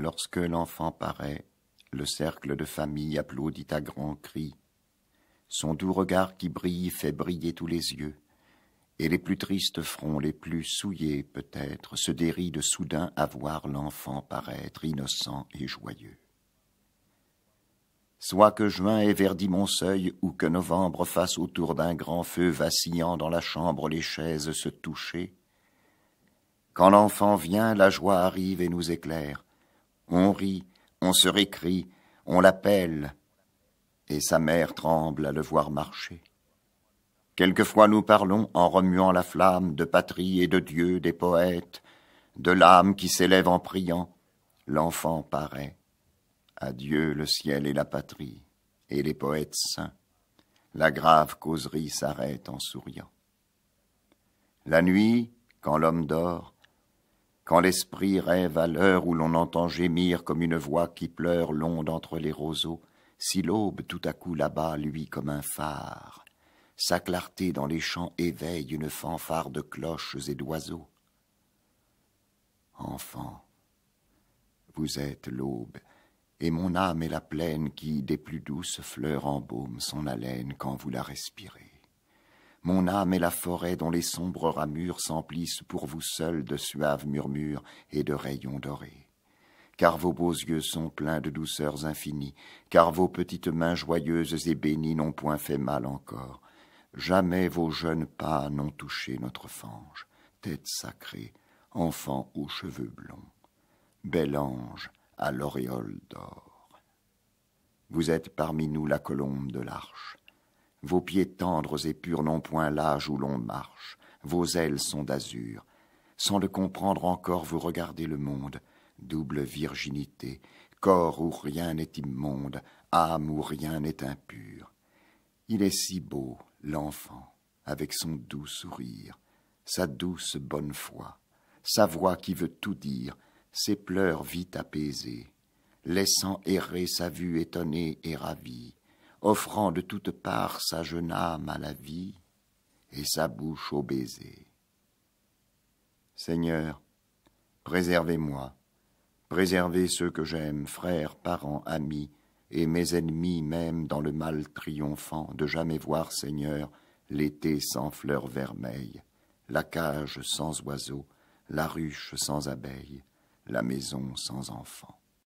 Lorsque l'enfant paraît, le cercle de famille applaudit à grands cris. Son doux regard qui brille fait briller tous les yeux, et les plus tristes fronts, les plus souillés peut-être, se dérident soudain à voir l'enfant paraître innocent et joyeux. Soit que juin ait verdi mon seuil, ou que novembre fasse autour d'un grand feu vacillant dans la chambre les chaises se toucher, quand l'enfant vient, la joie arrive et nous éclaire, on rit, on se récrie, on l'appelle, et sa mère tremble à le voir marcher. Quelquefois nous parlons, en remuant la flamme, de patrie et de Dieu, des poètes, de l'âme qui s'élève en priant. L'enfant paraît. Adieu le ciel et la patrie, et les poètes saints. La grave causerie s'arrête en souriant. La nuit, quand l'homme dort, quand l'esprit rêve à l'heure où l'on entend gémir comme une voix qui pleure l'onde entre les roseaux, si l'aube tout à coup là-bas lui comme un phare, sa clarté dans les champs éveille une fanfare de cloches et d'oiseaux. Enfant, vous êtes l'aube, et mon âme est la plaine qui, des plus douces fleurs, embaume son haleine quand vous la respirez. Mon âme est la forêt dont les sombres ramures s'emplissent pour vous seuls de suaves murmures et de rayons dorés. Car vos beaux yeux sont pleins de douceurs infinies, car vos petites mains joyeuses et bénies n'ont point fait mal encore. Jamais vos jeunes pas n'ont touché notre fange, tête sacrée, enfant aux cheveux blonds, bel ange à l'auréole d'or. Vous êtes parmi nous la colombe de l'arche, vos pieds tendres et purs n'ont point l'âge où l'on marche, vos ailes sont d'azur. Sans le comprendre encore, vous regardez le monde, double virginité, corps où rien n'est immonde, âme où rien n'est impur. Il est si beau, l'enfant, avec son doux sourire, sa douce bonne foi, sa voix qui veut tout dire, ses pleurs vite apaisés, laissant errer sa vue étonnée et ravie, offrant de toutes parts sa jeune âme à la vie et sa bouche au baiser. Seigneur, préservez-moi, préservez ceux que j'aime, frères, parents, amis, et mes ennemis même dans le mal triomphant, de jamais voir, Seigneur, l'été sans fleurs vermeilles, la cage sans oiseaux, la ruche sans abeilles, la maison sans enfants.